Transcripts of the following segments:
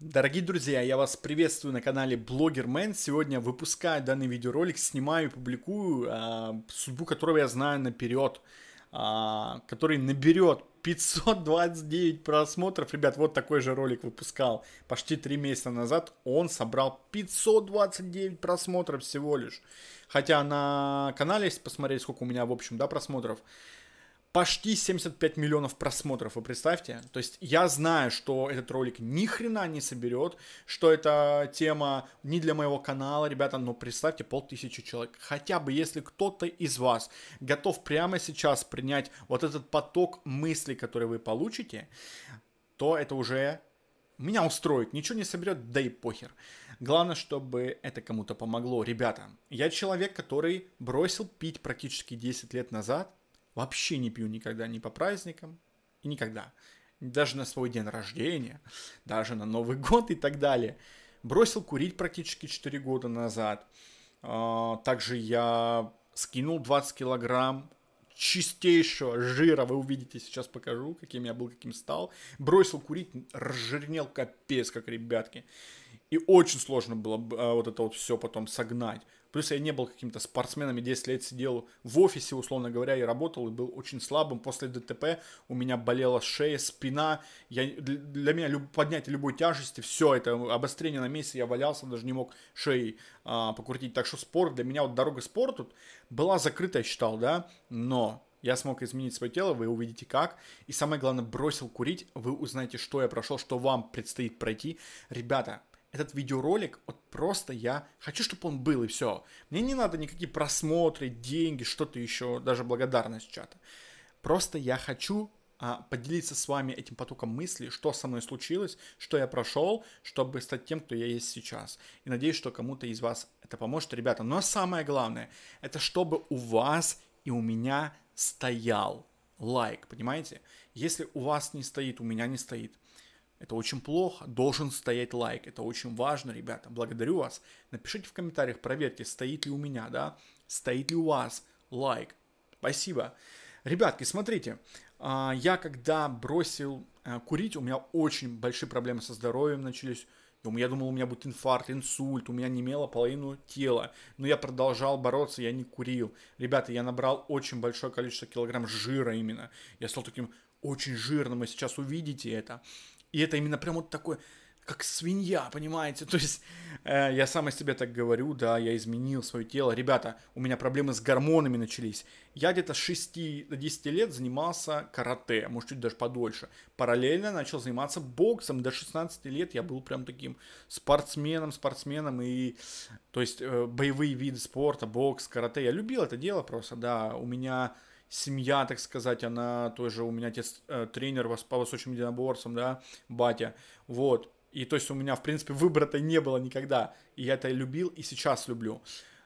Дорогие друзья, я вас приветствую на канале Блогермен. Сегодня выпускаю данный видеоролик, снимаю и публикую, э, судьбу которого я знаю наперед, э, а, который наберет 529 просмотров. Ребят, вот такой же ролик выпускал почти 3 месяца назад. Он собрал 529 просмотров всего лишь. Хотя на канале, если посмотреть, сколько у меня в общем да, просмотров, почти 75 миллионов просмотров, вы представьте. То есть я знаю, что этот ролик ни хрена не соберет, что эта тема не для моего канала, ребята, но представьте, полтысячи человек. Хотя бы если кто-то из вас готов прямо сейчас принять вот этот поток мыслей, который вы получите, то это уже меня устроит, ничего не соберет, да и похер. Главное, чтобы это кому-то помогло. Ребята, я человек, который бросил пить практически 10 лет назад, Вообще не пью никогда ни по праздникам, и никогда. Даже на свой день рождения, даже на Новый год и так далее. Бросил курить практически 4 года назад. А, также я скинул 20 килограмм чистейшего жира, вы увидите, сейчас покажу, каким я был, каким стал. Бросил курить, разжирнел капец, как ребятки. И очень сложно было а, вот это вот все потом согнать. Плюс я не был каким-то спортсменом, я 10 лет сидел в офисе, условно говоря, и работал, и был очень слабым. После ДТП у меня болела шея, спина. Я, для меня люб, поднятие любой тяжести, все это обострение на месте, я валялся, даже не мог шеей а, покрутить. Так что спорт, для меня вот дорога спорту была закрыта, я считал, да, но я смог изменить свое тело, вы увидите как. И самое главное, бросил курить, вы узнаете, что я прошел, что вам предстоит пройти. Ребята, этот видеоролик, вот просто я хочу, чтобы он был, и все. Мне не надо никакие просмотры, деньги, что-то еще, даже благодарность чата. Просто я хочу а, поделиться с вами этим потоком мыслей, что со мной случилось, что я прошел, чтобы стать тем, кто я есть сейчас. И надеюсь, что кому-то из вас это поможет, ребята. Но самое главное, это чтобы у вас и у меня стоял лайк, понимаете? Если у вас не стоит, у меня не стоит – это очень плохо, должен стоять лайк, это очень важно, ребята, благодарю вас. Напишите в комментариях, проверьте, стоит ли у меня, да, стоит ли у вас лайк. Спасибо. Ребятки, смотрите, а, я когда бросил э, курить, у меня очень большие проблемы со здоровьем начались. Я думал, у меня будет инфаркт, инсульт, у меня немело половину тела. Но я продолжал бороться, я не курил. Ребята, я набрал очень большое количество килограмм жира именно. Я стал таким очень жирным, и сейчас увидите это. И это именно прям вот такое, как свинья, понимаете? То есть э, я сам о себе так говорю, да, я изменил свое тело. Ребята, у меня проблемы с гормонами начались. Я где-то с 6 до 10 лет занимался карате, может чуть даже подольше. Параллельно начал заниматься боксом. До 16 лет я был прям таким спортсменом, спортсменом. И, то есть э, боевые виды спорта, бокс, карате. Я любил это дело просто, да. У меня семья, так сказать, она тоже, у меня отец э, тренер по восточным единоборствам, да, батя, вот, и то есть у меня, в принципе, выбора-то не было никогда, и я это любил и сейчас люблю,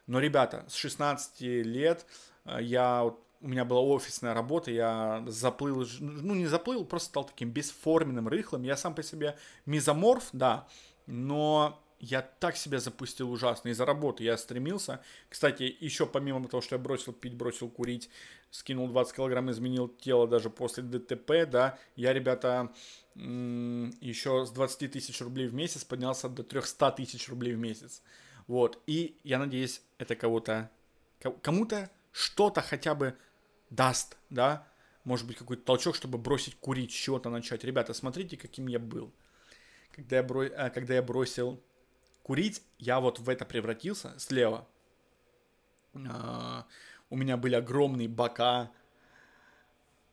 но, ребята, с 16 лет э, я у меня была офисная работа, я заплыл, ну не заплыл, просто стал таким бесформенным, рыхлым. Я сам по себе мизоморф, да, но я так себя запустил ужасно. Из-за работы я стремился. Кстати, еще помимо того, что я бросил пить, бросил курить, скинул 20 килограмм, изменил тело даже после ДТП, да, я, ребята, еще с 20 тысяч рублей в месяц поднялся до 300 тысяч рублей в месяц. Вот, и я надеюсь, это кого-то, кому-то что-то хотя бы даст, да, может быть, какой-то толчок, чтобы бросить курить, чего-то начать. Ребята, смотрите, каким я был, когда я, бро... А, когда я бросил курить, я вот в это превратился слева. А, у меня были огромные бока,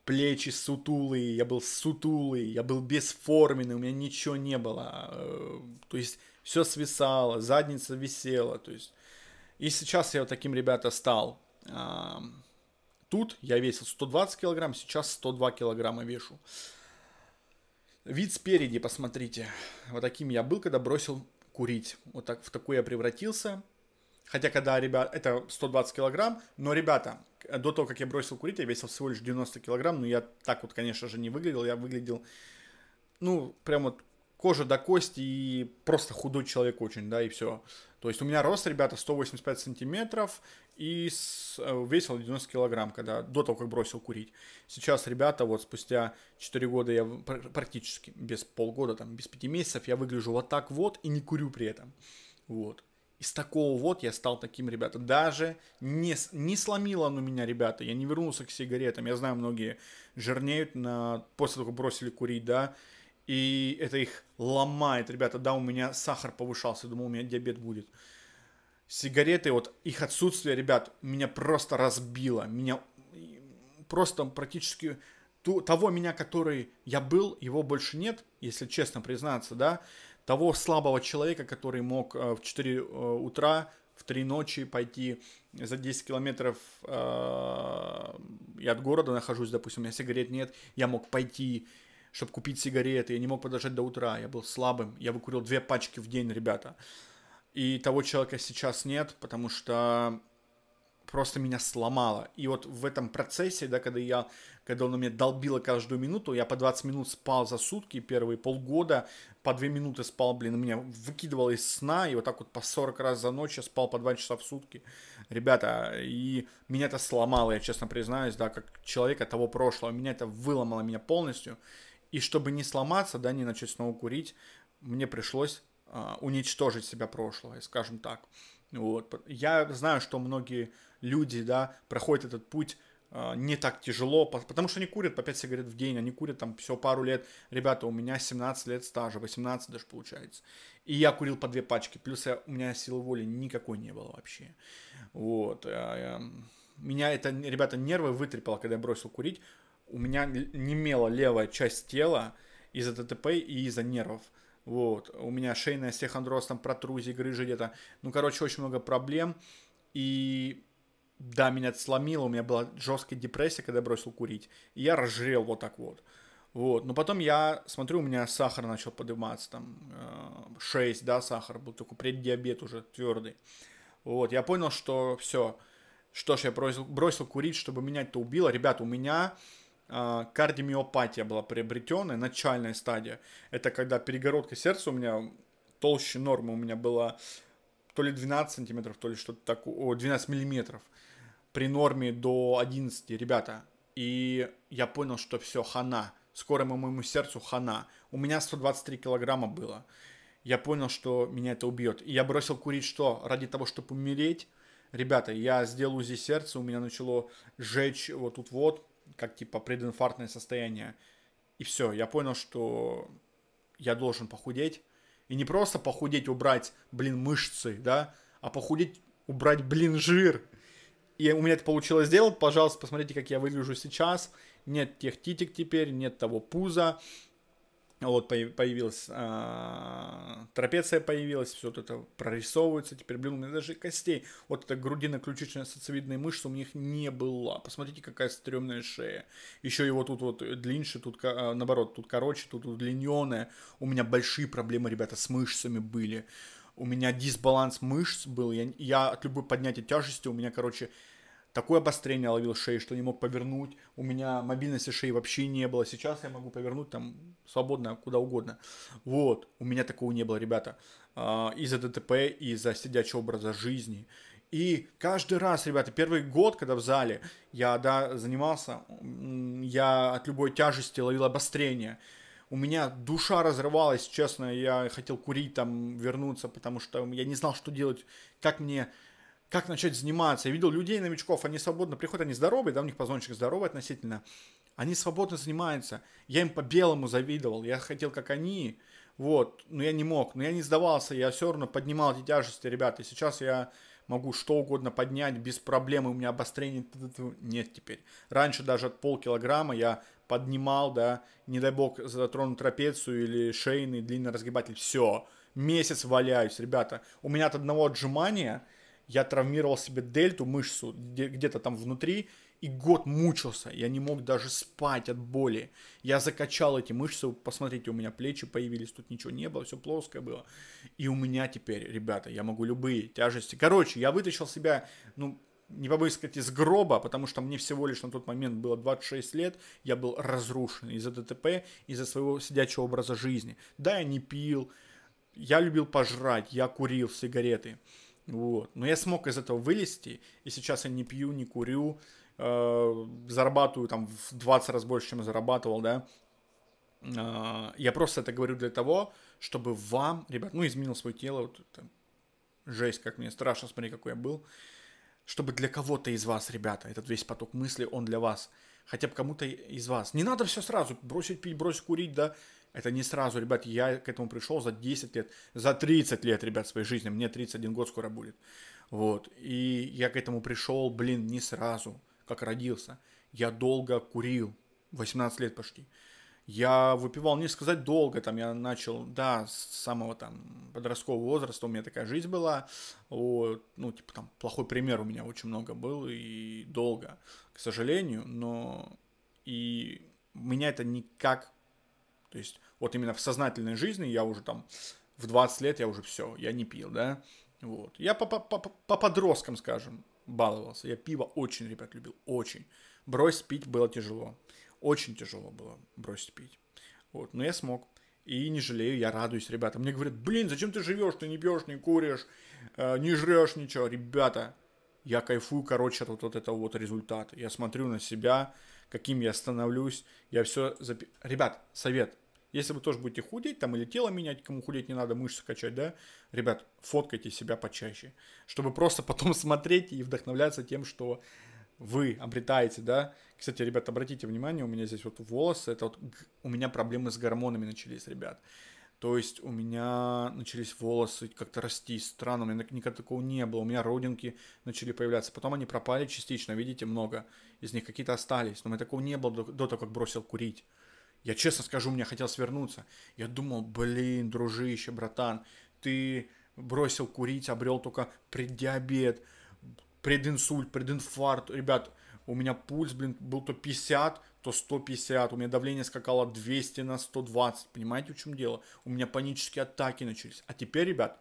плечи сутулые, я был сутулый, я был бесформенный, у меня ничего не было. А, то есть все свисало, задница висела. То есть... И сейчас я вот таким, ребята, стал. А, тут я весил 120 килограмм, сейчас 102 килограмма вешу. Вид спереди, посмотрите. Вот таким я был, когда бросил курить. Вот так в такую я превратился. Хотя когда, ребят, это 120 килограмм, но, ребята, до того, как я бросил курить, я весил всего лишь 90 килограмм, но я так вот, конечно же, не выглядел, я выглядел, ну, прям вот кожа до кости и просто худой человек очень, да, и все. То есть у меня рост, ребята, 185 сантиметров и с, э, весил 90 килограмм, когда, до того, как бросил курить. Сейчас, ребята, вот спустя 4 года я практически без полгода, там, без 5 месяцев я выгляжу вот так вот и не курю при этом. Вот. Из такого вот я стал таким, ребята. Даже не, не сломило оно меня, ребята. Я не вернулся к сигаретам. Я знаю, многие жирнеют на, после того, как бросили курить, да и это их ломает. Ребята, да, у меня сахар повышался, думал, у меня диабет будет. Сигареты, вот их отсутствие, ребят, меня просто разбило. Меня просто практически ту, того меня, который я был, его больше нет, если честно признаться, да. Того слабого человека, который мог э, в 4 э, утра, в 3 ночи пойти за 10 километров э, я от города нахожусь, допустим, у меня сигарет нет, я мог пойти чтобы купить сигареты. Я не мог подождать до утра, я был слабым. Я выкурил две пачки в день, ребята. И того человека сейчас нет, потому что просто меня сломало. И вот в этом процессе, да, когда я, когда он меня долбило каждую минуту, я по 20 минут спал за сутки первые полгода, по 2 минуты спал, блин, меня выкидывало из сна, и вот так вот по 40 раз за ночь я спал по 2 часа в сутки. Ребята, и меня это сломало, я честно признаюсь, да, как человека того прошлого, меня это выломало меня полностью. И чтобы не сломаться, да, не начать снова курить, мне пришлось э, уничтожить себя прошлого, скажем так. Вот. Я знаю, что многие люди, да, проходят этот путь а, не так тяжело, потому что они курят по 5 сигарет в день, они курят там все пару лет. Ребята, у меня 17 лет стажа, 18 даже получается. И я курил по две пачки, плюс я, у меня силы воли никакой не было вообще. Вот. А, меня это, ребята, нервы вытрепало, когда я бросил курить у меня немела левая часть тела из-за ТТП и из-за нервов. Вот, у меня шейная стехондроз, там протрузии, грыжи где-то. Ну, короче, очень много проблем. И да, меня это сломило, у меня была жесткая депрессия, когда я бросил курить. И я разжрел вот так вот. Вот, но потом я смотрю, у меня сахар начал подниматься, там, 6, э, да, сахар был, только преддиабет уже твердый. Вот, я понял, что все, что ж, я бросил, бросил курить, чтобы меня это убило. Ребята, у меня а, кардиомиопатия была приобретенная, начальная стадия. Это когда перегородка сердца у меня толще нормы у меня была то ли 12 сантиметров, то ли что-то такое, 12 миллиметров при норме до 11, ребята. И я понял, что все, хана. Скоро моему сердцу хана. У меня 123 килограмма было. Я понял, что меня это убьет. И я бросил курить что? Ради того, чтобы умереть. Ребята, я сделал УЗИ сердца, у меня начало жечь вот тут вот как типа прединфарктное состояние. И все, я понял, что я должен похудеть. И не просто похудеть, убрать, блин, мышцы, да, а похудеть, убрать, блин, жир. И у меня это получилось сделать. Пожалуйста, посмотрите, как я выгляжу сейчас. Нет тех титик теперь, нет того пуза вот появилась а, трапеция, появилась, все вот это прорисовывается, теперь, блин, у меня даже костей, вот эта грудина ключичная соцевидная мышца у них не была. Посмотрите, какая стрёмная шея. Еще его тут вот длиннее, тут а, наоборот, тут короче, тут удлиненная. У меня большие проблемы, ребята, с мышцами были. У меня дисбаланс мышц был. Я, я от любой поднятия тяжести, у меня, короче, такое обострение ловил шеи, что не мог повернуть. У меня мобильности шеи вообще не было. Сейчас я могу повернуть там свободно, куда угодно. Вот, у меня такого не было, ребята. А, из-за ДТП, из-за сидячего образа жизни. И каждый раз, ребята, первый год, когда в зале я да, занимался, я от любой тяжести ловил обострение. У меня душа разрывалась, честно, я хотел курить, там, вернуться, потому что я не знал, что делать, как мне как начать заниматься. Я видел людей, новичков, они свободно приходят, они здоровые, да, у них позвоночник здоровый относительно. Они свободно занимаются. Я им по-белому завидовал, я хотел, как они. Вот, но я не мог, но я не сдавался, я все равно поднимал эти тяжести, ребята. И сейчас я могу что угодно поднять без проблем, у меня обострение нет теперь. Раньше даже от полкилограмма я поднимал, да, не дай бог затрону трапецию или шейный длинный разгибатель, все, месяц валяюсь, ребята. У меня от одного отжимания – я травмировал себе дельту, мышцу, где-то там внутри, и год мучился. Я не мог даже спать от боли. Я закачал эти мышцы. Посмотрите, у меня плечи появились, тут ничего не было, все плоское было. И у меня теперь, ребята, я могу любые тяжести. Короче, я вытащил себя, ну, не побоюсь сказать, из гроба, потому что мне всего лишь на тот момент было 26 лет, я был разрушен из-за ДТП, из-за своего сидячего образа жизни. Да, я не пил, я любил пожрать, я курил сигареты. Вот. Но я смог из этого вылезти, и сейчас я не пью, не курю, э, зарабатываю там в 20 раз больше, чем зарабатывал, да. Э, я просто это говорю для того, чтобы вам, ребят, ну, изменил свое тело, вот, это жесть, как мне страшно, смотри, какой я был. Э, чтобы для кого-то из вас, ребята, этот весь поток мыслей, он для вас. Хотя бы кому-то из вас. Не надо все сразу бросить пить, бросить курить, да. Это не сразу, ребят, я к этому пришел за 10 лет, за 30 лет, ребят, своей жизни. Мне 31 год скоро будет. Вот. И я к этому пришел, блин, не сразу, как родился. Я долго курил, 18 лет почти. Я выпивал, не сказать долго, там я начал, да, с самого там подросткового возраста у меня такая жизнь была, вот, ну, типа там плохой пример у меня очень много был и долго, к сожалению, но и меня это никак, то есть вот именно в сознательной жизни я уже там в 20 лет я уже все, я не пил, да, вот. Я по, по, по, по подросткам, скажем, баловался, я пиво очень, ребят, любил, очень. Брось пить было тяжело. Очень тяжело было бросить пить. Вот, но я смог. И не жалею, я радуюсь, ребята. Мне говорят, блин, зачем ты живешь, ты не пьешь, не куришь, э, не жрешь ничего. Ребята, я кайфую, короче, от вот этого вот результата. Я смотрю на себя, каким я становлюсь. Я все... Запи... Ребят, совет. Если вы тоже будете худеть, там или тело менять, кому худеть не надо, мышцы качать, да? Ребят, фоткайте себя почаще, чтобы просто потом смотреть и вдохновляться тем, что вы обретаете, да. Кстати, ребят, обратите внимание, у меня здесь вот волосы, это вот у меня проблемы с гормонами начались, ребят. То есть у меня начались волосы как-то расти странно, у меня никогда такого не было, у меня родинки начали появляться. Потом они пропали частично, видите, много из них какие-то остались, но у меня такого не было до, до того, как бросил курить. Я честно скажу, мне хотелось вернуться. Я думал, блин, дружище, братан, ты бросил курить, обрел только преддиабет, прединсульт, прединфаркт. Ребят, у меня пульс, блин, был то 50, то 150, у меня давление скакало 200 на 120, понимаете, в чем дело? У меня панические атаки начались. А теперь, ребят,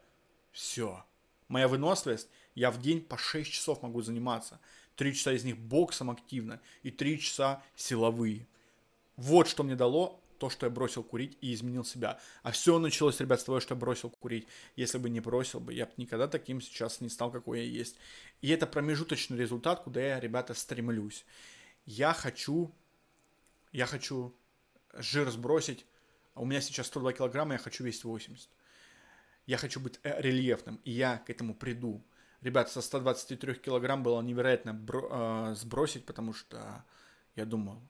все. Моя выносливость, я в день по 6 часов могу заниматься. 3 часа из них боксом активно и 3 часа силовые. Вот что мне дало то, что я бросил курить и изменил себя. А все началось, ребят, с того, что я бросил курить. Если бы не бросил бы, я бы никогда таким сейчас не стал, какой я есть. И это промежуточный результат, куда я, ребята, стремлюсь. Я хочу, я хочу жир сбросить. А у меня сейчас 102 килограмма, я хочу весить 80. Я хочу быть э, рельефным, и я к этому приду. ребята, со 123 килограмм было невероятно э, сбросить, потому что я думал,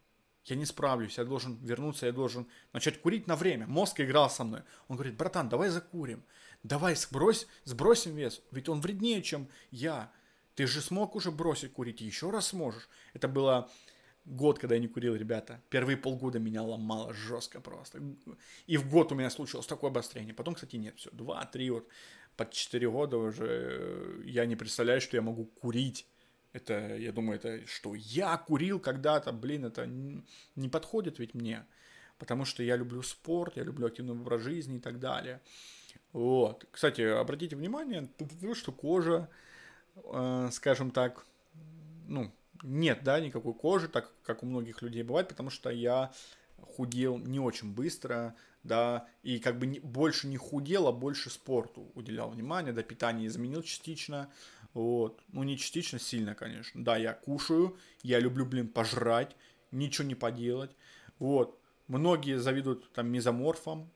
я не справлюсь, я должен вернуться, я должен начать курить на время. Мозг играл со мной. Он говорит, братан, давай закурим, давай сбрось, сбросим вес, ведь он вреднее, чем я. Ты же смог уже бросить курить, еще раз сможешь. Это было год, когда я не курил, ребята. Первые полгода меня ломало жестко просто. И в год у меня случилось такое обострение. Потом, кстати, нет, все, два, три, вот под четыре года уже я не представляю, что я могу курить это, я думаю, это что я курил когда-то, блин, это не подходит ведь мне, потому что я люблю спорт, я люблю активный образ жизни и так далее. Вот. Кстати, обратите внимание, что кожа, э, скажем так, ну, нет, да, никакой кожи, так как у многих людей бывает, потому что я худел не очень быстро, да, и как бы не, больше не худел, а больше спорту уделял внимание, да, питание изменил частично, вот. Ну, не частично, сильно, конечно. Да, я кушаю, я люблю, блин, пожрать, ничего не поделать. Вот. Многие завидуют там мезоморфам.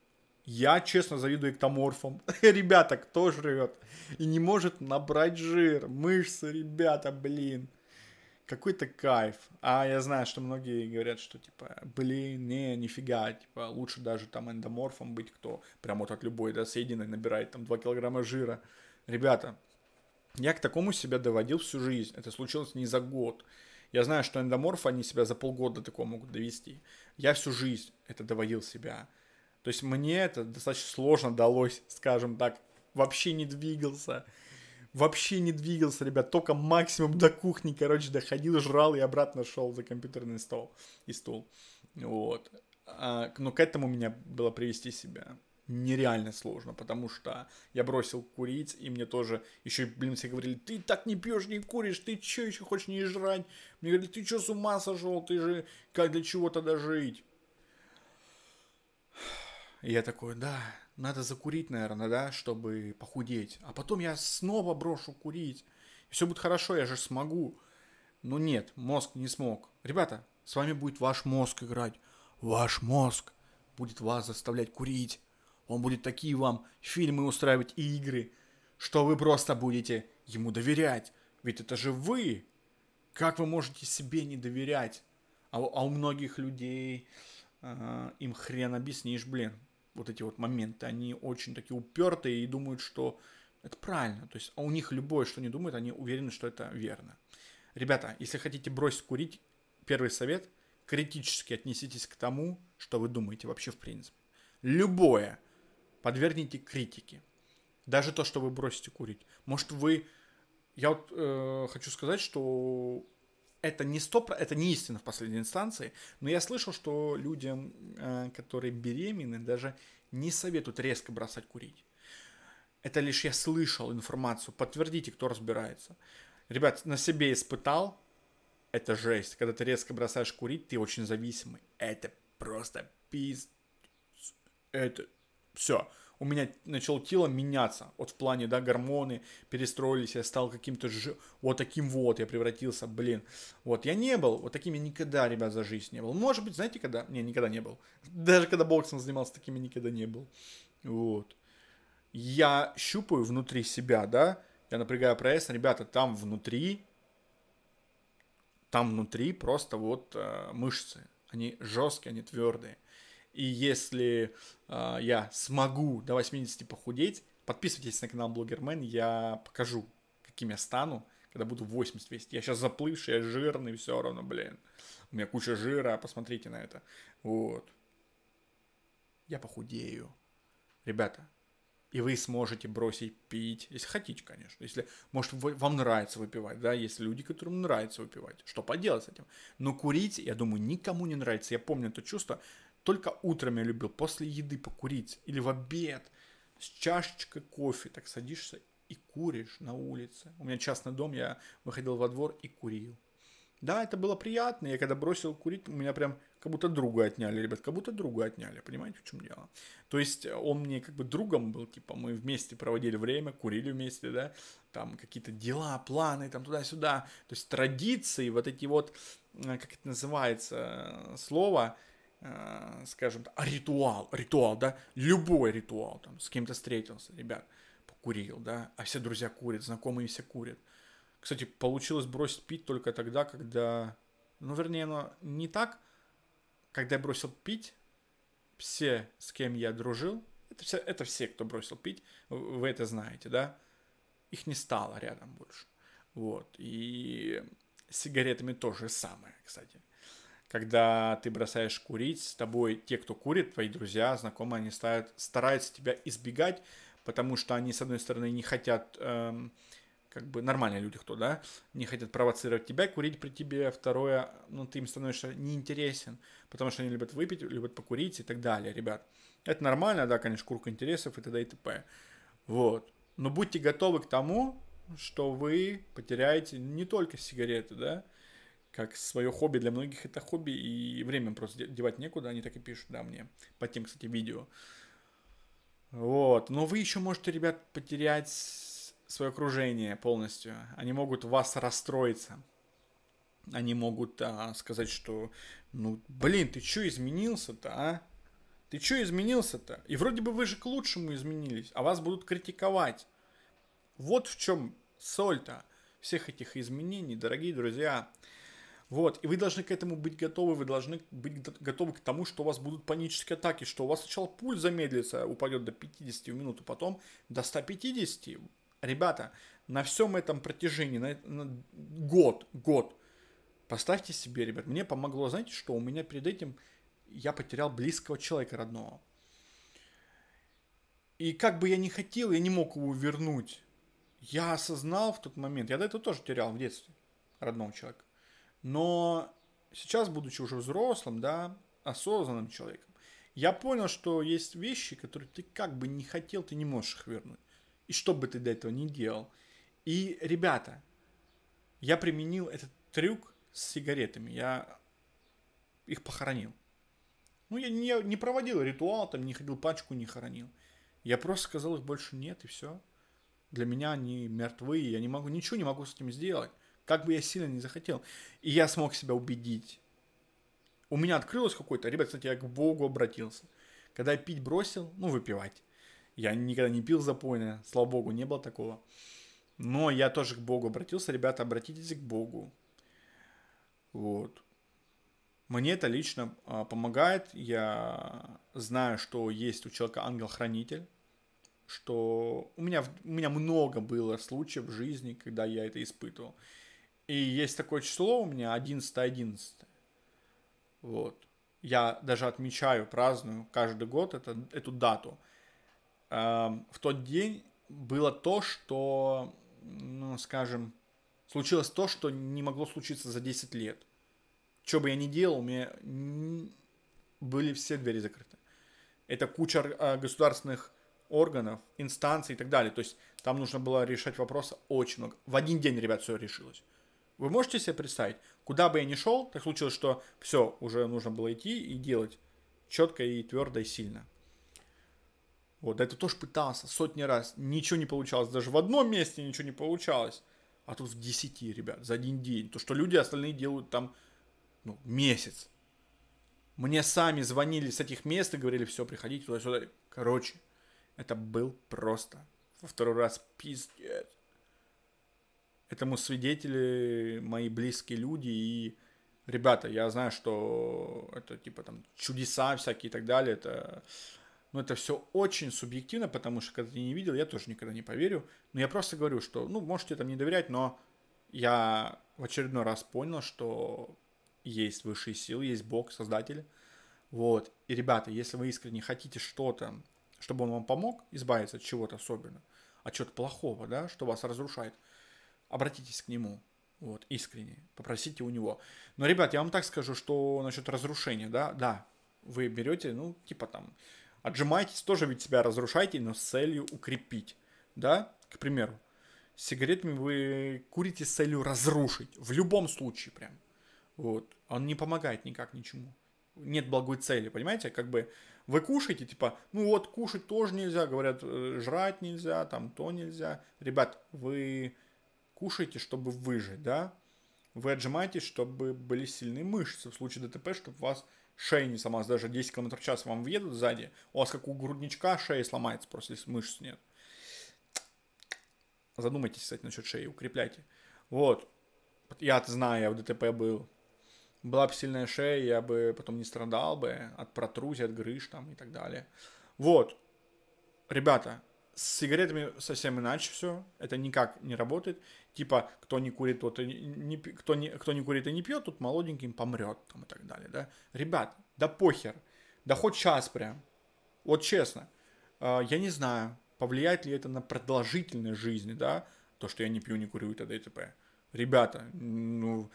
Я, честно, завидую эктоморфам. ребята, кто жрет и не может набрать жир? Мышцы, ребята, блин. Какой-то кайф. А я знаю, что многие говорят, что типа, блин, не, нифига, типа, лучше даже там эндоморфом быть, кто прям вот от любой, да, съеденной набирает там 2 килограмма жира. Ребята, я к такому себя доводил всю жизнь. Это случилось не за год. Я знаю, что эндоморфы, они себя за полгода такого могут довести. Я всю жизнь это доводил себя. То есть мне это достаточно сложно далось, скажем так. Вообще не двигался. Вообще не двигался, ребят. Только максимум до кухни, короче, доходил, жрал и обратно шел за компьютерный стол и стул. Вот. А, но к этому меня было привести себя нереально сложно, потому что я бросил курить, и мне тоже еще, блин, все говорили, ты так не пьешь, не куришь, ты че еще хочешь не жрать? Мне говорили, ты че с ума сошел, ты же как для чего тогда жить? И я такой, да, надо закурить, наверное, да, чтобы похудеть. А потом я снова брошу курить. Все будет хорошо, я же смогу. Но нет, мозг не смог. Ребята, с вами будет ваш мозг играть. Ваш мозг будет вас заставлять курить. Он будет такие вам фильмы устраивать и игры, что вы просто будете ему доверять. Ведь это же вы. Как вы можете себе не доверять? А, а у многих людей э, им хрен объяснишь, блин. Вот эти вот моменты, они очень такие упертые и думают, что это правильно. То есть а у них любое, что они думают, они уверены, что это верно. Ребята, если хотите бросить курить, первый совет – критически отнеситесь к тому, что вы думаете вообще в принципе. Любое – подвергните критике. Даже то, что вы бросите курить. Может, вы... Я вот э, хочу сказать, что это не стоп, это не истина в последней инстанции, но я слышал, что людям, э, которые беременны, даже не советуют резко бросать курить. Это лишь я слышал информацию. Подтвердите, кто разбирается. Ребят, на себе испытал. Это жесть. Когда ты резко бросаешь курить, ты очень зависимый. Это просто пиздец. Это все, у меня начало тело меняться, вот в плане, да, гормоны перестроились, я стал каким-то, ж... вот таким вот, я превратился, блин, вот, я не был, вот таким я никогда, ребят, за жизнь не был, может быть, знаете, когда, не, никогда не был, даже когда боксом занимался, таким я никогда не был, вот, я щупаю внутри себя, да, я напрягаю пресс, ребята, там внутри, там внутри просто вот э, мышцы, они жесткие, они твердые, и если э, я смогу до 80 похудеть, подписывайтесь на канал Блогермен, я покажу, каким я стану, когда буду 80 весить. Я сейчас заплывший, я жирный, все равно, блин. У меня куча жира, посмотрите на это. Вот. Я похудею. Ребята, и вы сможете бросить пить, если хотите, конечно. Если, может, вам нравится выпивать, да, есть люди, которым нравится выпивать. Что поделать с этим? Но курить, я думаю, никому не нравится. Я помню это чувство, только утром я любил, после еды покурить или в обед с чашечкой кофе так садишься и куришь на улице. У меня частный дом, я выходил во двор и курил. Да, это было приятно. Я когда бросил курить, у меня прям как будто друга отняли, ребят, как будто друга отняли. Понимаете, в чем дело? То есть э, он мне как бы другом был, типа мы вместе проводили время, курили вместе, да, там какие-то дела, планы, там туда-сюда. То есть традиции, вот эти вот, э, как это называется, э, слово – Э, скажем, а ритуал, ритуал, да, любой ритуал, там, с кем-то встретился, ребят, покурил, да, а все друзья курят, знакомые все курят. Кстати, получилось бросить пить только тогда, когда, ну, вернее, но ну, не так, когда я бросил пить, все, с кем я дружил, это все, это все, кто бросил пить, вы это знаете, да, их не стало рядом больше. Вот, и с сигаретами тоже самое, кстати когда ты бросаешь курить, с тобой те, кто курит, твои друзья, знакомые, они ставят, стараются тебя избегать, потому что они, с одной стороны, не хотят, эм, как бы нормальные люди кто, да, не хотят провоцировать тебя, курить при тебе, второе, ну, ты им становишься неинтересен, потому что они любят выпить, любят покурить и так далее, ребят. Это нормально, да, конечно, курка интересов и т.д. и т.п. Вот. Но будьте готовы к тому, что вы потеряете не только сигареты, да, как свое хобби. Для многих это хобби, и время просто девать некуда, они так и пишут, да, мне. По тем, кстати, видео. Вот. Но вы еще можете, ребят, потерять свое окружение полностью. Они могут вас расстроиться. Они могут а, сказать, что, ну, блин, ты что изменился-то, а? Ты что изменился-то? И вроде бы вы же к лучшему изменились, а вас будут критиковать. Вот в чем соль-то всех этих изменений, дорогие друзья. Вот, и вы должны к этому быть готовы, вы должны быть готовы к тому, что у вас будут панические атаки, что у вас сначала пульс замедлится, упадет до 50 в минуту, потом до 150. Ребята, на всем этом протяжении, на, на год, год, поставьте себе, ребят, мне помогло, знаете, что у меня перед этим я потерял близкого человека родного. И как бы я ни хотел, я не мог его вернуть. Я осознал в тот момент, я до этого тоже терял в детстве родного человека. Но сейчас, будучи уже взрослым, да, осознанным человеком, я понял, что есть вещи, которые ты как бы не хотел, ты не можешь их вернуть. И что бы ты до этого не делал. И, ребята, я применил этот трюк с сигаретами. Я их похоронил. Ну, я не, не проводил ритуал, там, не ходил пачку, не хоронил. Я просто сказал, их больше нет, и все. Для меня они мертвые, я не могу, ничего не могу с этим сделать. Как бы я сильно не захотел. И я смог себя убедить. У меня открылось какое-то... Ребят, кстати, я к Богу обратился. Когда я пить бросил, ну, выпивать. Я никогда не пил запойно, слава Богу, не было такого. Но я тоже к Богу обратился. Ребята, обратитесь к Богу. Вот. Мне это лично а, помогает. Я знаю, что есть у человека ангел-хранитель, что у меня, у меня много было случаев в жизни, когда я это испытывал. И есть такое число у меня 11 11 Вот. Я даже отмечаю, праздную каждый год это, эту дату. Эм, в тот день было то, что, ну, скажем, случилось то, что не могло случиться за 10 лет. Что бы я ни делал, у меня были все двери закрыты. Это куча э, государственных органов, инстанций и так далее. То есть там нужно было решать вопросы очень много. В один день, ребят, все решилось. Вы можете себе представить, куда бы я ни шел, так случилось, что все, уже нужно было идти и делать четко и твердо и сильно. Вот, да это тоже пытался сотни раз, ничего не получалось, даже в одном месте ничего не получалось, а тут в десяти, ребят, за один день. То, что люди остальные делают там ну, месяц. Мне сами звонили с этих мест и говорили, все, приходите туда-сюда. Короче, это был просто во второй раз пиздец. Этому свидетели мои близкие люди и ребята, я знаю, что это типа там чудеса всякие и так далее, это, но ну, это все очень субъективно, потому что когда ты не видел, я тоже никогда не поверю. Но я просто говорю, что, ну, можете там не доверять, но я в очередной раз понял, что есть высшие силы, есть Бог, Создатель. Вот. И, ребята, если вы искренне хотите что-то, чтобы он вам помог избавиться от чего-то особенно, от чего-то плохого, да, что вас разрушает – обратитесь к нему. Вот, искренне. Попросите у него. Но, ребят, я вам так скажу, что насчет разрушения, да, да, вы берете, ну, типа там, отжимаетесь, тоже ведь себя разрушаете, но с целью укрепить, да, к примеру. сигаретами вы курите с целью разрушить, в любом случае прям. Вот, он не помогает никак ничему. Нет благой цели, понимаете, как бы вы кушаете, типа, ну вот, кушать тоже нельзя, говорят, э, жрать нельзя, там, то нельзя. Ребят, вы Кушайте, чтобы выжить, да? Вы отжимаетесь, чтобы были сильные мышцы в случае ДТП, чтобы у вас шея не сломалась. Даже 10 км в час вам въедут сзади, у вас как у грудничка шея сломается, просто если мышц нет. Задумайтесь, кстати, насчет шеи, укрепляйте. Вот. Я знаю, я в ДТП был. Была бы сильная шея, я бы потом не страдал бы от протрузии, от грыж там и так далее. Вот. Ребята, с сигаретами совсем иначе все. Это никак не работает типа, кто не курит, тот и не, кто не, кто не курит и не пьет, тут молоденьким помрет, там, и так далее, да. Ребят, да похер, да хоть час прям, вот честно, а, я не знаю, повлияет ли это на продолжительность жизни, да, то, что я не пью, не курю и т.д. и т.п. Ребята, ну,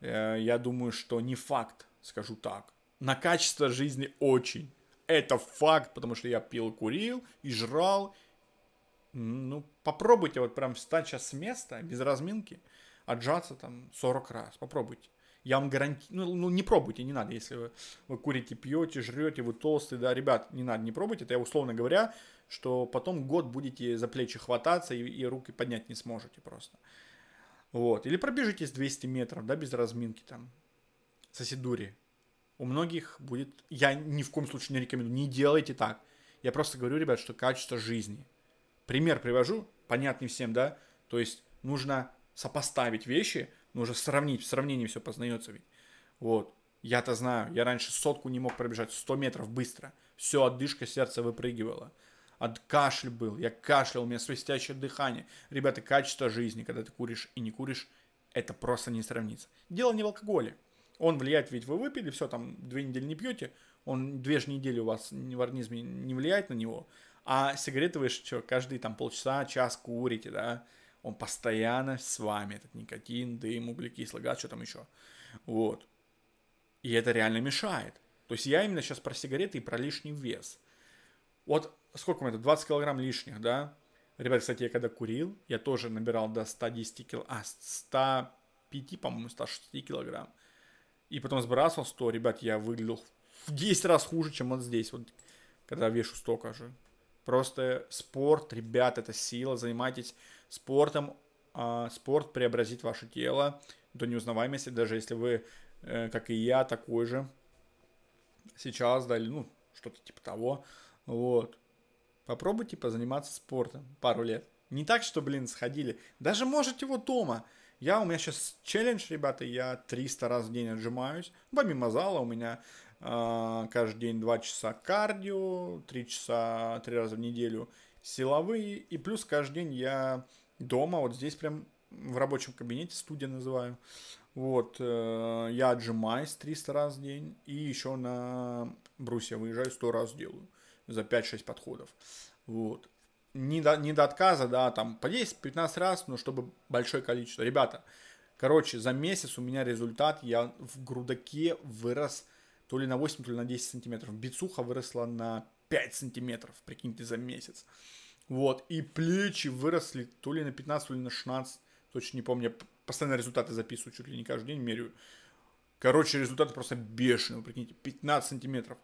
э, я думаю, что не факт, скажу так. На качество жизни очень. Это факт, потому что я пил, курил и жрал, ну, попробуйте вот прям встать сейчас с места, без разминки, отжаться там 40 раз. Попробуйте. Я вам гарантирую, ну, ну не пробуйте, не надо, если вы, вы курите, пьете, жрете, вы толстый, да, ребят, не надо, не пробуйте, это я условно говоря, что потом год будете за плечи хвататься и, и руки поднять не сможете просто. Вот, или пробежитесь 200 метров, да, без разминки там, соседури. У многих будет, я ни в коем случае не рекомендую, не делайте так. Я просто говорю, ребят, что качество жизни – пример привожу, понятный всем, да, то есть нужно сопоставить вещи, нужно сравнить, в сравнении все познается ведь, вот, я-то знаю, я раньше сотку не мог пробежать, 100 метров быстро, все, отдышка сердца выпрыгивала, от кашель был, я кашлял, у меня свистящее дыхание, ребята, качество жизни, когда ты куришь и не куришь, это просто не сравнится, дело не в алкоголе, он влияет, ведь вы выпили, все, там, две недели не пьете, он две же недели у вас в организме не влияет на него, а сигареты вы что, каждые там полчаса, час курите, да? Он постоянно с вами, этот никотин, дым, углекислый газ, что там еще. Вот. И это реально мешает. То есть я именно сейчас про сигареты и про лишний вес. Вот сколько мы это, 20 килограмм лишних, да? Ребят, кстати, я когда курил, я тоже набирал до 110 кило, а 105, по-моему, 106 килограмм. И потом сбрасывал 100, ребят, я выглядел в 10 раз хуже, чем вот здесь, вот, когда вешу столько же. Просто спорт, ребят, это сила, занимайтесь спортом. А, спорт преобразит ваше тело до неузнаваемости, даже если вы, э, как и я, такой же. Сейчас, да, или, ну, что-то типа того. Вот. Попробуйте позаниматься спортом пару лет. Не так, что, блин, сходили. Даже можете вот дома. Я, у меня сейчас челлендж, ребята, я 300 раз в день отжимаюсь. Помимо зала у меня а, каждый день 2 часа кардио, 3 часа, 3 раза в неделю силовые, и плюс каждый день я дома, вот здесь прям в рабочем кабинете, студия называю, вот, э, я отжимаюсь 300 раз в день, и еще на брусья выезжаю 100 раз делаю, за 5-6 подходов, вот. Не до, не до отказа, да, там по 10-15 раз, но чтобы большое количество. Ребята, короче, за месяц у меня результат, я в грудаке вырос то ли на 8, то ли на 10 сантиметров. Бицуха выросла на 5 сантиметров, прикиньте, за месяц. Вот, и плечи выросли то ли на 15, то ли на 16, точно не помню, я постоянно результаты записываю, чуть ли не каждый день меряю. Короче, результаты просто бешеные, прикиньте, 15 сантиметров.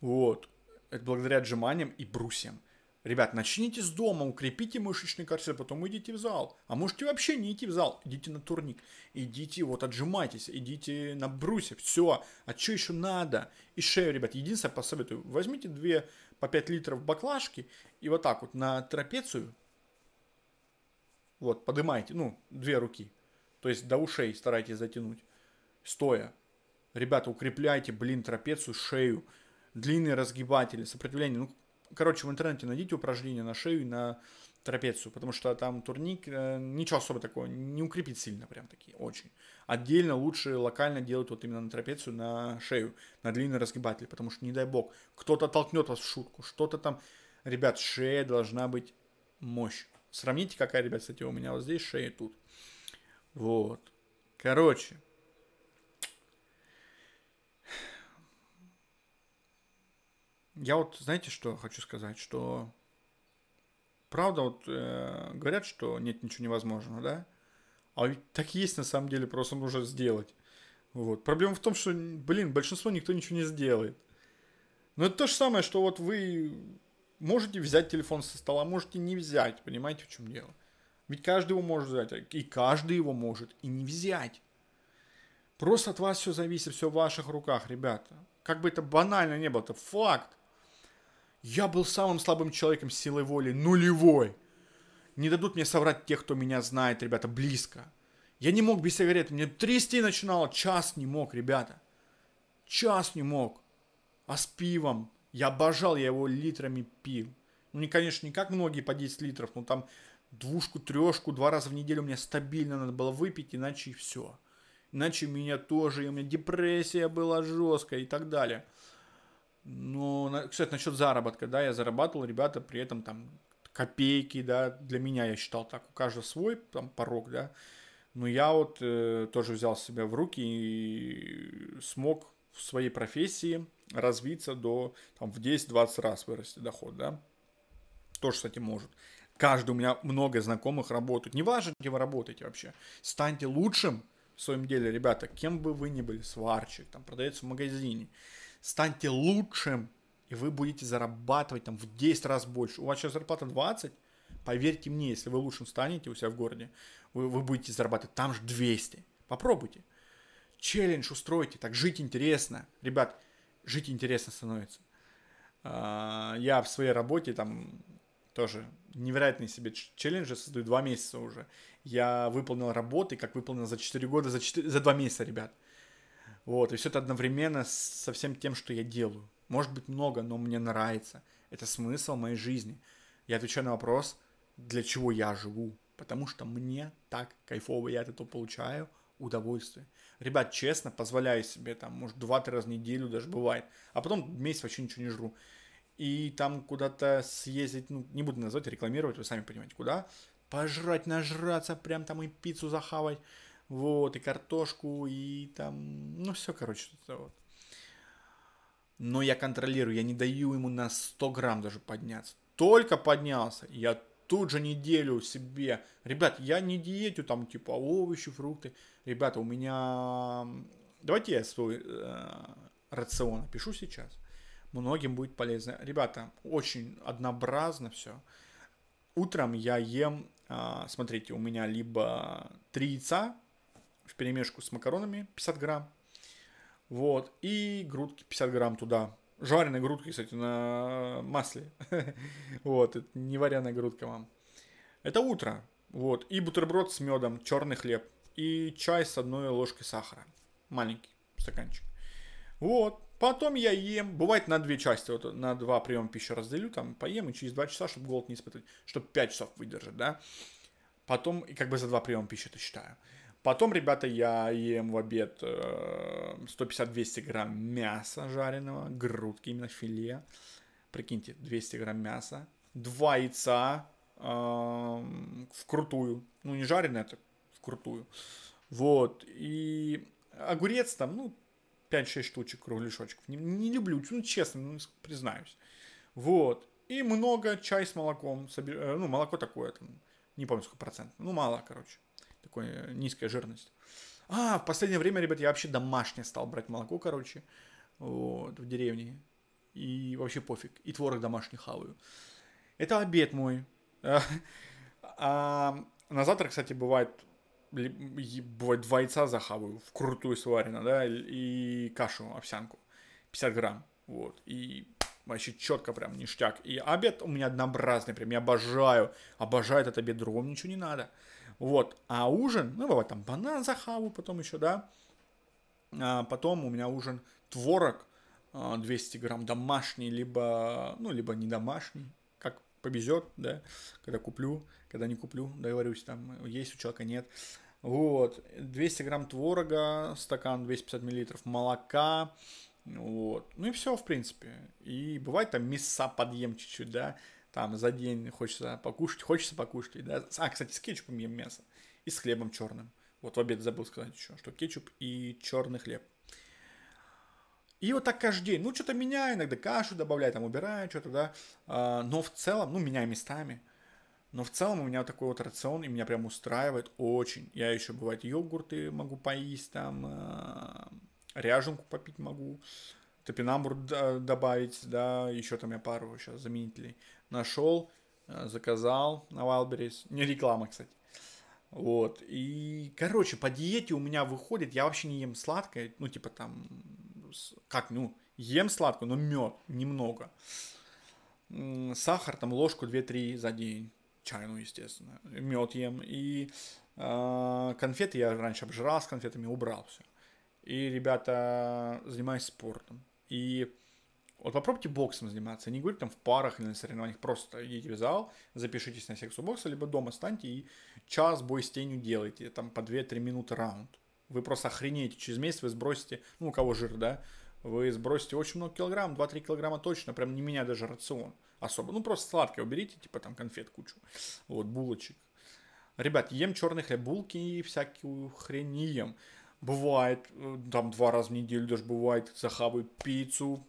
Вот, это благодаря отжиманиям и брусьям. Ребят, начните с дома, укрепите мышечный корсет, потом идите в зал. А можете вообще не идти в зал, идите на турник, идите вот отжимайтесь, идите на брусья, все. А что еще надо? И шею, ребят, единственное посоветую, возьмите две по 5 литров баклажки и вот так вот на трапецию, вот, поднимайте, ну, две руки, то есть до ушей старайтесь затянуть, стоя. Ребята, укрепляйте, блин, трапецию, шею, длинные разгибатели, сопротивление, ну, короче, в интернете найдите упражнение на шею и на трапецию, потому что там турник, э, ничего особо такого, не укрепит сильно прям такие, очень. Отдельно лучше локально делать вот именно на трапецию, на шею, на длинный разгибатель, потому что, не дай бог, кто-то толкнет вас в шутку, что-то там, ребят, шея должна быть мощь. Сравните, какая, ребят, кстати, у меня вот здесь шея тут. Вот. Короче, я вот, знаете, что хочу сказать, что правда вот э, говорят, что нет ничего невозможного, да? А ведь так есть на самом деле, просто нужно сделать. Вот. Проблема в том, что, блин, большинство никто ничего не сделает. Но это то же самое, что вот вы можете взять телефон со стола, можете не взять, понимаете, в чем дело? Ведь каждый его может взять, а, и каждый его может и не взять. Просто от вас все зависит, все в ваших руках, ребята. Как бы это банально не было, это факт. Я был самым слабым человеком с силой воли, нулевой. Не дадут мне соврать тех, кто меня знает, ребята, близко. Я не мог без сигарет, мне трясти начинало, час не мог, ребята. Час не мог. А с пивом, я обожал, я его литрами пил. Ну, не, конечно, не как многие по 10 литров, но там двушку, трешку, два раза в неделю мне стабильно надо было выпить, иначе все. Иначе меня тоже, и у меня депрессия была жесткая и так далее. Ну, кстати, насчет заработка, да, я зарабатывал, ребята, при этом там копейки, да, для меня я считал так, у каждого свой там порог, да, но я вот э, тоже взял себя в руки и смог в своей профессии развиться до там, в 10-20 раз вырасти доход, да. Тоже, кстати, может. Каждый у меня много знакомых работают. Неважно, где вы работаете вообще. Станьте лучшим в своем деле, ребята, кем бы вы ни были, сварщик, там, продавец в магазине, станьте лучшим, и вы будете зарабатывать там в 10 раз больше. У вас сейчас зарплата 20, поверьте мне, если вы лучшим станете у себя в городе, вы, вы будете зарабатывать там же 200. Попробуйте. Челлендж устройте, так жить интересно. Ребят, жить интересно становится. А, я в своей работе там тоже невероятные себе челленджи создаю два месяца уже. Я выполнил работы, как выполнил за 4 года, за, 4, за 2 месяца, ребят. Вот, и все это одновременно со всем тем, что я делаю. Может быть много, но мне нравится. Это смысл моей жизни. Я отвечаю на вопрос, для чего я живу. Потому что мне так кайфово, я от этого получаю удовольствие. Ребят, честно, позволяю себе там, может, два-три раза в неделю даже бывает. А потом месяц вообще ничего не жру. И там куда-то съездить, ну, не буду назвать, рекламировать, вы сами понимаете, куда. Пожрать, нажраться, прям там и пиццу захавать вот, и картошку, и там, ну, все, короче, что-то вот. Но я контролирую, я не даю ему на 100 грамм даже подняться. Только поднялся, я тут же неделю себе, ребят, я не диетю там, типа, овощи, фрукты. Ребята, у меня, давайте я свой э, рацион опишу сейчас. Многим будет полезно. Ребята, очень однообразно все. Утром я ем, э, смотрите, у меня либо три яйца, в перемешку с макаронами 50 грамм. Вот, и грудки 50 грамм туда. Жареные грудки, кстати, на масле. вот, это не вареная грудка вам. Это утро. Вот, и бутерброд с медом, черный хлеб. И чай с одной ложкой сахара. Маленький стаканчик. Вот, потом я ем, бывает на две части, вот на два приема пищи разделю, там поем и через два часа, чтобы голод не испытывать, чтобы пять часов выдержать, да. Потом, и как бы за два приема пищи это считаю. Потом, ребята, я ем в обед 150-200 э, грамм мяса жареного, грудки, именно филе. Прикиньте, 200 грамм мяса, два яйца э, вкрутую. Ну, не жареное, это вкрутую. Вот, и огурец там, ну, 5-6 штучек кругляшочков. Не, не люблю, ну, честно, ну, признаюсь. Вот, и много чай с молоком. Э, ну, молоко такое, там, не помню, сколько процентов. Ну, мало, короче такой э, низкая жирность. А, в последнее время, ребят, я вообще домашнее стал брать молоко, короче, вот, в деревне. И вообще пофиг. И творог домашний хаваю. Это обед мой. А на завтра, кстати, бывает бывает два яйца захаваю, в крутую сварено, да, и кашу, овсянку, 50 грамм, вот, и вообще четко прям ништяк. И обед у меня однообразный прям, я обожаю, обожаю этот обед, другому ничего не надо. Вот. А ужин, ну, бывает там банан захаву, потом еще, да. А потом у меня ужин творог 200 а, грамм домашний, либо, ну, либо не домашний, как повезет, да, когда куплю, когда не куплю, договорюсь, там есть у человека, нет. Вот, 200 грамм творога, стакан 250 миллилитров молока, вот, ну и все, в принципе. И бывает там мяса подъем чуть-чуть, да, там за день хочется покушать, хочется покушать. Да? А, кстати, с кетчупом ем мясо и с хлебом черным. Вот в обед забыл сказать еще, что кетчуп и черный хлеб. И вот так каждый день. Ну, что-то меняю, иногда кашу добавляю, там убираю, что-то, да. А, но в целом, ну, меняю местами. Но в целом у меня такой вот рацион, и меня прям устраивает очень. Я еще, бывает, йогурты могу поесть, там, а, ряженку попить могу, топинамбур добавить, да, еще там я пару сейчас заменителей нашел, э, заказал на Wildberries. Не реклама, кстати. Вот. И, короче, по диете у меня выходит, я вообще не ем сладкое, ну, типа там, как, ну, ем сладкое, но мед немного. Сахар там ложку 2-3 за день. чайную, естественно. Мед ем. И э, конфеты я раньше обжирал с конфетами, убрал все. И, ребята, э, занимаюсь спортом. И вот попробуйте боксом заниматься. Не говорю там в парах или на соревнованиях, просто идите в зал, запишитесь на секцию бокса, либо дома станьте и час бой с тенью делайте, там по 2-3 минуты раунд. Вы просто охренеете, через месяц вы сбросите, ну у кого жир, да, вы сбросите очень много килограмм, 2-3 килограмма точно, прям не меня даже рацион особо. Ну просто сладкое уберите, типа там конфет кучу, вот, булочек. Ребят, ем черный хлеб, булки и всякую хрень не ем. Бывает, э, там два раза в неделю даже бывает, захаваю пиццу,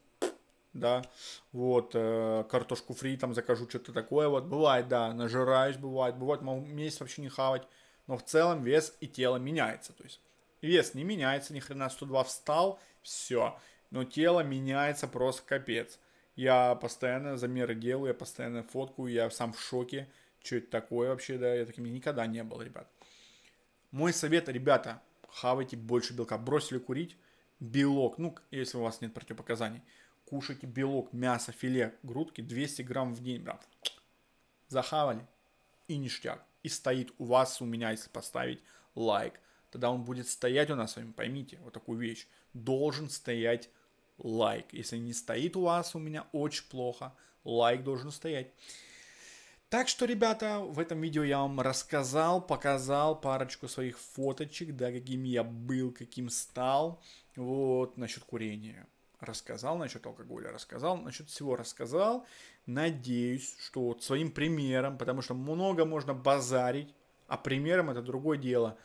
да, вот, э, картошку фри там закажу, что-то такое, вот, бывает, да, нажираюсь, бывает, бывает, могу месяц вообще не хавать, но в целом вес и тело меняется, то есть вес не меняется, ни хрена 102 встал, все, но тело меняется просто капец. Я постоянно замеры делаю, я постоянно фоткаю, я сам в шоке, что это такое вообще, да, я таким никогда не был, ребят. Мой совет, ребята, хавайте больше белка, бросили курить, белок, ну, если у вас нет противопоказаний – кушайте белок, мясо, филе, грудки 200 грамм в день, брат. Захавали и ништяк. И стоит у вас, у меня, если поставить лайк. Тогда он будет стоять у нас с вами, поймите, вот такую вещь. Должен стоять лайк. Если не стоит у вас, у меня очень плохо. Лайк должен стоять. Так что, ребята, в этом видео я вам рассказал, показал парочку своих фоточек, да, каким я был, каким стал, вот, насчет курения рассказал насчет алкоголя, рассказал насчет всего, рассказал. Надеюсь, что вот своим примером, потому что много можно базарить, а примером это другое дело.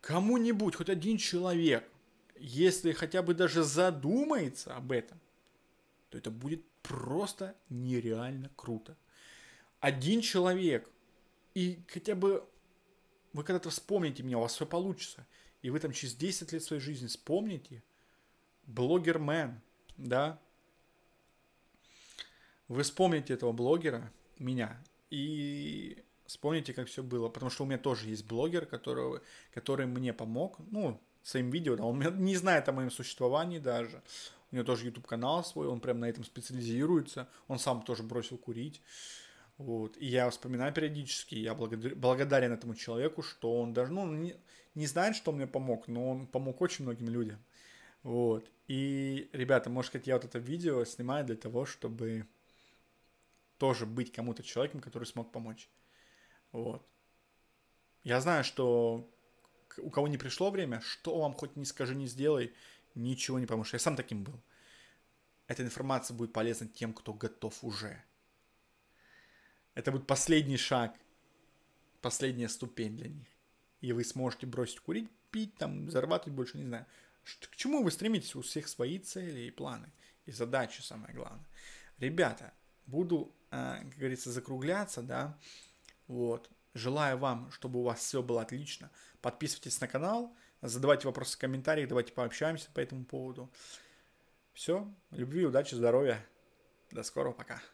Кому-нибудь, хоть один человек, если хотя бы даже задумается об этом, то это будет просто нереально круто. Один человек, и хотя бы вы когда-то вспомните меня, у вас все получится. И вы там через 10 лет своей жизни вспомните – блогермен, да. Вы вспомните этого блогера, меня, и вспомните, как все было. Потому что у меня тоже есть блогер, которого, который мне помог, ну, своим видео, да, он не знает о моем существовании даже. У него тоже YouTube канал свой, он прям на этом специализируется. Он сам тоже бросил курить. Вот. И я вспоминаю периодически, я благодарен этому человеку, что он даже, ну, не, не знает, что он мне помог, но он помог очень многим людям. Вот. И, ребята, может быть, я вот это видео снимаю для того, чтобы тоже быть кому-то человеком, который смог помочь. Вот. Я знаю, что у кого не пришло время, что вам хоть не скажи, не сделай, ничего не поможешь. Я сам таким был. Эта информация будет полезна тем, кто готов уже. Это будет последний шаг, последняя ступень для них. И вы сможете бросить курить, пить, там, зарабатывать больше, не знаю. К чему вы стремитесь? У всех свои цели и планы, и задачи, самое главное. Ребята, буду, э, как говорится, закругляться, да, вот. Желаю вам, чтобы у вас все было отлично. Подписывайтесь на канал, задавайте вопросы в комментариях, давайте пообщаемся по этому поводу. Все, любви, удачи, здоровья. До скорого, пока.